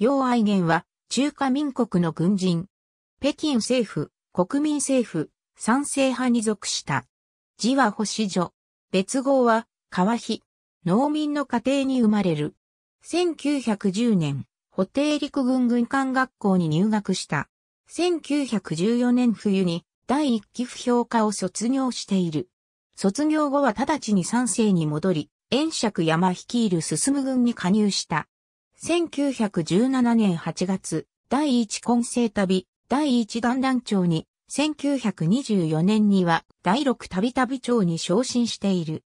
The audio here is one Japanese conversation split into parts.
楊愛元は、中華民国の軍人。北京政府、国民政府、賛成派に属した。字は星女。別号は、川比。農民の家庭に生まれる。1910年、補定陸軍軍艦学校に入学した。1914年冬に、第一期不評科を卒業している。卒業後は直ちに賛成に戻り、遠釈山率いる進軍に加入した。1917年8月、第一混成旅、第一弾団長に、1924年には第六旅旅長に昇進している。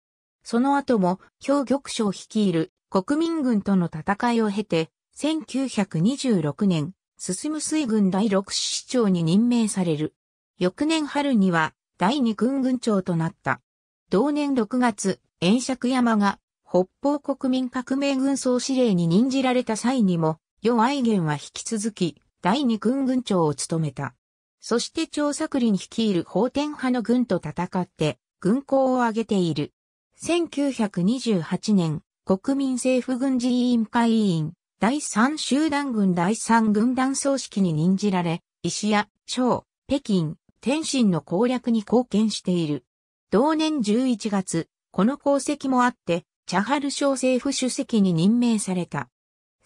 その後も、氷玉章率いる国民軍との戦いを経て、1926年、進む水軍第六師長に任命される。翌年春には、第二軍軍長となった。同年6月、円尺山が北方国民革命軍総司令に任じられた際にも、余愛元は引き続き、第二軍軍長を務めた。そして張作林率いる法天派の軍と戦って、軍功を挙げている。1928年、国民政府軍事委員会委員、第三集団軍第三軍団総指揮に任じられ、石屋、小、北京、天津の攻略に貢献している。同年11月、この功績もあって、チャハル省政府主席に任命された。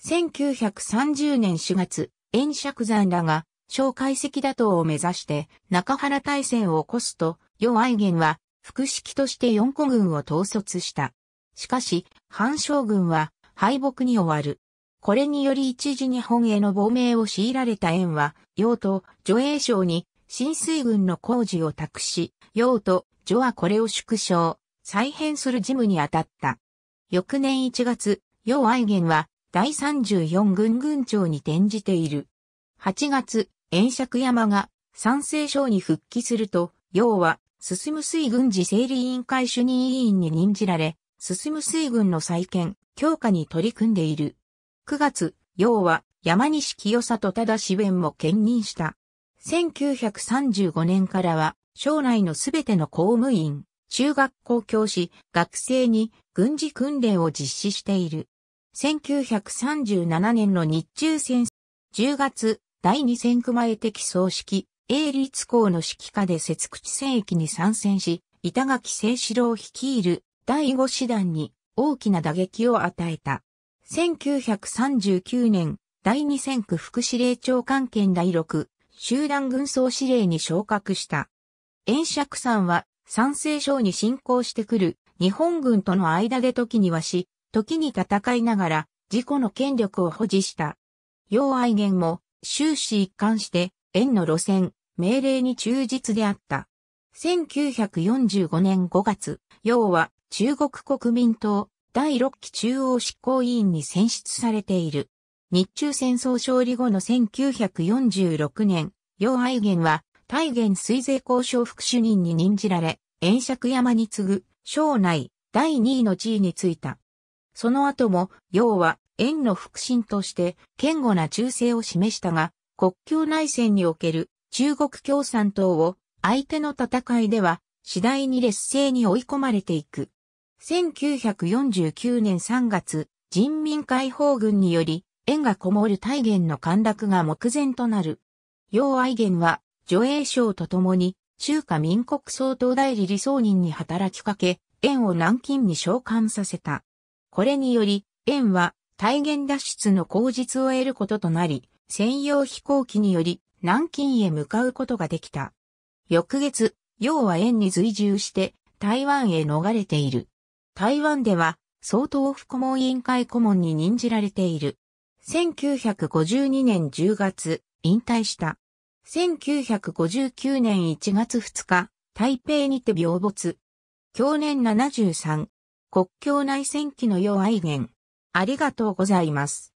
1930年4月、円釈山らが、小解析打倒を目指して中原大戦を起こすと、余愛元は副式として四個軍を統率した。しかし、反将軍は敗北に終わる。これにより一時日本への亡命を強いられた円は、陽と女英省に新水軍の工事を託し、陽と女はこれを縮小、再編する事務に当たった。翌年1月、楊愛元は第34軍軍長に転じている。8月、炎釈山が三政省に復帰すると、楊は進む水軍事整理委員会主任委員に任じられ、進む水軍の再建、強化に取り組んでいる。9月、楊は山西清里忠志弁も兼任した。1935年からは、省内のすべての公務員、中学校教師、学生に軍事訓練を実施している。1937年の日中戦10月第2戦区前的葬式、英立校の指揮下で節口戦役に参戦し、板垣清志郎率いる第5師団に大きな打撃を与えた。1939年、第2戦区副司令長官県第6集団軍総司令に昇格した。円釈さんは山西省に侵攻してくる日本軍との間で時にはし、時に戦いながら自己の権力を保持した。楊愛元も終始一貫して縁の路線、命令に忠実であった。1945年5月、楊は中国国民党第6期中央執行委員に選出されている。日中戦争勝利後の1946年、楊愛元は大元水税交渉副主任に任じられ、円尺山に次ぐ、省内第二位の地位についた。その後も、要は、円の腹心として、堅固な忠誠を示したが、国境内戦における中国共産党を相手の戦いでは次第に劣勢に追い込まれていく。1949年3月、人民解放軍により、円がこもる大元の陥落が目前となる。要愛元は助英省と共に、中華民国総統代理理想人に働きかけ、円を南京に召喚させた。これにより、円は大元脱出の口実を得ることとなり、専用飛行機により南京へ向かうことができた。翌月、楊は円に随従して台湾へ逃れている。台湾では、総統府顧問委員会顧問に任じられている。1952年10月、引退した。1959年1月2日、台北にて病没。去年73、国境内戦期のう。愛言。ありがとうございます。